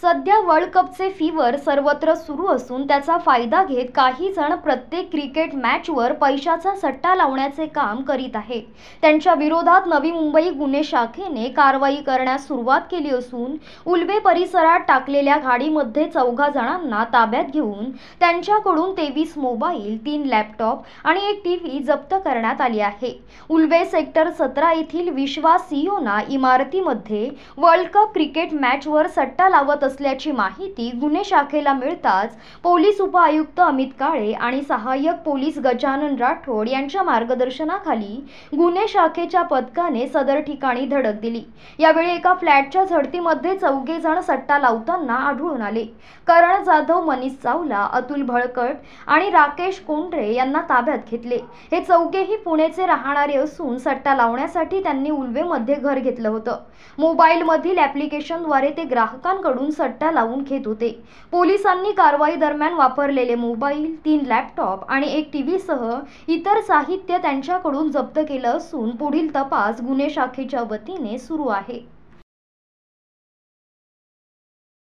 सध्या world कपचे fever सर्वत्र सुरू असून त्याचा फायदा घेत काही जण प्रत्येक क्रिकेट मॅचवर पैशाचा सट्टा लावण्याचे काम करीत आहे त्यांच्या विरोधात नवी मुंबई गुन्हे शाखेने कारवाई करण्यास सुरुवात केली असून उल्बे परिसरात टाकलेल्या गाडीमध्ये चौघा जणांना ताब्यात घेऊन त्यांच्याकडून तेवीस मोबाईल तीन लॅपटॉप आणि एक टीव्ही जप्त करण्यात आली आहे उल्बे सेक्टर सतरा येथील विश्वास सीओना e इमारतीमध्ये वर्ल्ड कप क्रिकेट मॅचवर सट्टा लावत असल्याची माहिती गुन्हे शाखेला मिळताच पोलीस उपआयुक्त अमित काळे आणि सहाय्यक पोलीस गजानन राठोड यांच्या मार्गदर्शनाखाली गुन्हे शाखेच्या पथकाने सदर ठिकाणी धडक दिली यावेळी एका फ्लॅटच्या झडतीमध्ये चौघे जण सट्टा लावताना आढळून आले करण जाधव मनीष चावला अतुल भळकट आणि राकेश कोंडरे यांना ताब्यात घेतले हे चौघेही पुणेचे राहणारे असून सट्टा लावण्यासाठी त्यांनी उलवेमध्ये घर घेतलं होतं मोबाईलमधील ॲप्लिकेशनद्वारे ते ग्राहकांकडून सट्ट्या सट्टा लावून घेत होते पोलिसांनी कारवाई दरम्यान वापरलेले मोबाईल तीन लॅपटॉप आणि एक टीव्हीसह सह इतर साहित्य त्यांच्याकडून जप्त केलं असून पुढील तपास गुन्हे शाखेच्या वतीने सुरू आहे